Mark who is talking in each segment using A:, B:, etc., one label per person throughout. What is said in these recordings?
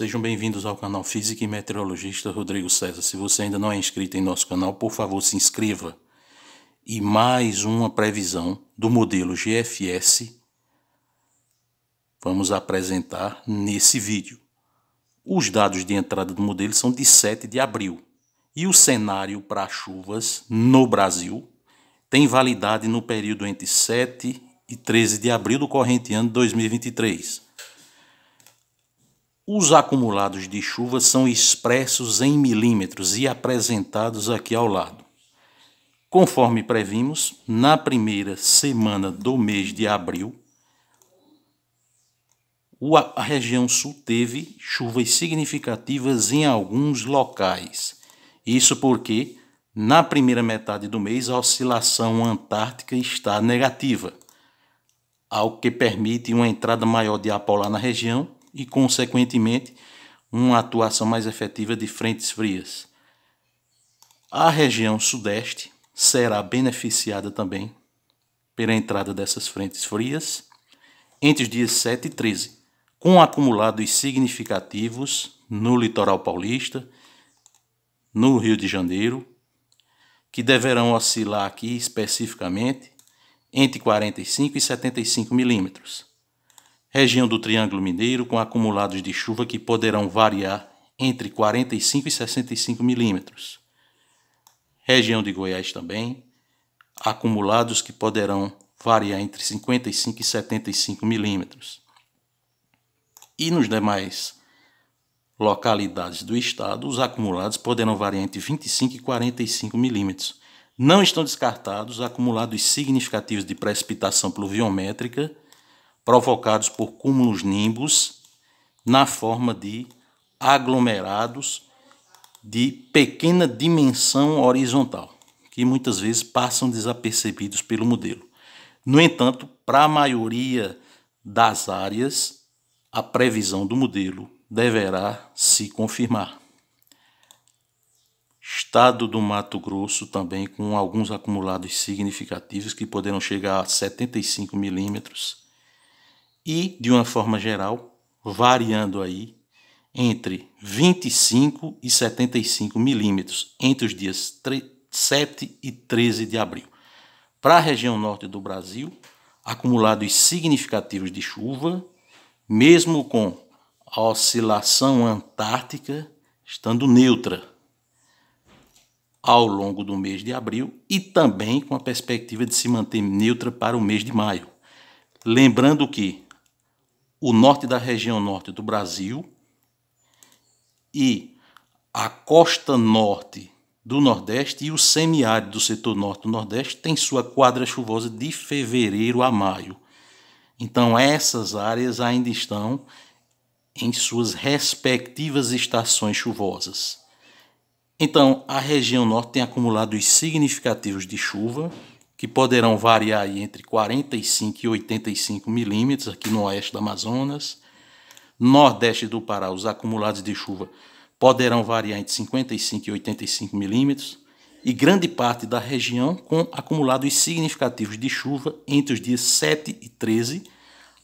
A: Sejam bem-vindos ao canal Física e Meteorologista Rodrigo César. Se você ainda não é inscrito em nosso canal, por favor, se inscreva. E mais uma previsão do modelo GFS vamos apresentar nesse vídeo. Os dados de entrada do modelo são de 7 de abril. E o cenário para chuvas no Brasil tem validade no período entre 7 e 13 de abril do corrente ano de 2023 os acumulados de chuva são expressos em milímetros e apresentados aqui ao lado. Conforme previmos, na primeira semana do mês de abril, a região sul teve chuvas significativas em alguns locais. Isso porque, na primeira metade do mês, a oscilação antártica está negativa, algo que permite uma entrada maior de ar polar na região e, consequentemente, uma atuação mais efetiva de frentes frias. A região Sudeste será beneficiada também pela entrada dessas frentes frias entre os dias 7 e 13, com acumulados significativos no litoral paulista, no Rio de Janeiro, que deverão oscilar aqui especificamente entre 45 e 75 milímetros região do Triângulo Mineiro com acumulados de chuva que poderão variar entre 45 e 65 milímetros. Região de Goiás também, acumulados que poderão variar entre 55 e 75 milímetros. E nos demais localidades do estado, os acumulados poderão variar entre 25 e 45 milímetros. Não estão descartados acumulados significativos de precipitação pluviométrica provocados por cúmulos nimbos na forma de aglomerados de pequena dimensão horizontal, que muitas vezes passam desapercebidos pelo modelo. No entanto, para a maioria das áreas, a previsão do modelo deverá se confirmar. Estado do Mato Grosso também com alguns acumulados significativos que poderão chegar a 75 milímetros e, de uma forma geral, variando aí entre 25 e 75 milímetros entre os dias 7 e 13 de abril. Para a região norte do Brasil, acumulados significativos de chuva, mesmo com a oscilação antártica estando neutra ao longo do mês de abril e também com a perspectiva de se manter neutra para o mês de maio. Lembrando que o norte da região norte do Brasil e a costa norte do Nordeste e o semiárido do setor norte do Nordeste tem sua quadra chuvosa de fevereiro a maio. Então, essas áreas ainda estão em suas respectivas estações chuvosas. Então, a região norte tem acumulados significativos de chuva, que poderão variar entre 45 e 85 milímetros aqui no oeste do Amazonas. Nordeste do Pará, os acumulados de chuva poderão variar entre 55 e 85 milímetros. E grande parte da região com acumulados significativos de chuva entre os dias 7 e 13,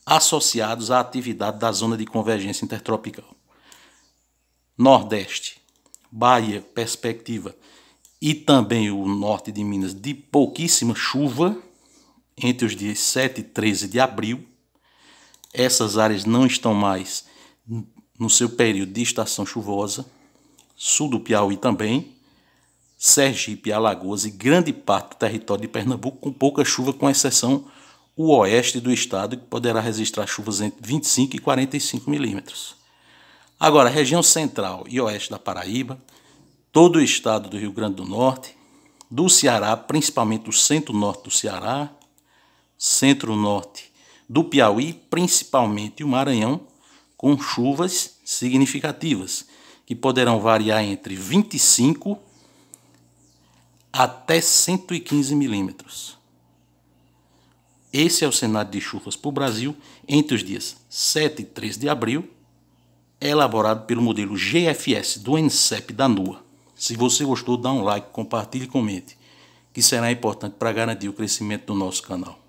A: associados à atividade da zona de convergência intertropical. Nordeste, Bahia, perspectiva e também o norte de Minas de pouquíssima chuva entre os dias 7 e 13 de abril. Essas áreas não estão mais no seu período de estação chuvosa. Sul do Piauí também, Sergipe, Alagoas e grande parte do território de Pernambuco com pouca chuva, com exceção o oeste do estado, que poderá registrar chuvas entre 25 e 45 milímetros. Agora, região central e oeste da Paraíba, todo o estado do Rio Grande do Norte, do Ceará, principalmente o centro-norte do Ceará, centro-norte do Piauí, principalmente o Maranhão, com chuvas significativas, que poderão variar entre 25 até 115 milímetros. Esse é o cenário de chuvas para o Brasil entre os dias 7 e 3 de abril, elaborado pelo modelo GFS do INSEP da NUA. Se você gostou, dá um like, compartilhe e comente, que será importante para garantir o crescimento do nosso canal.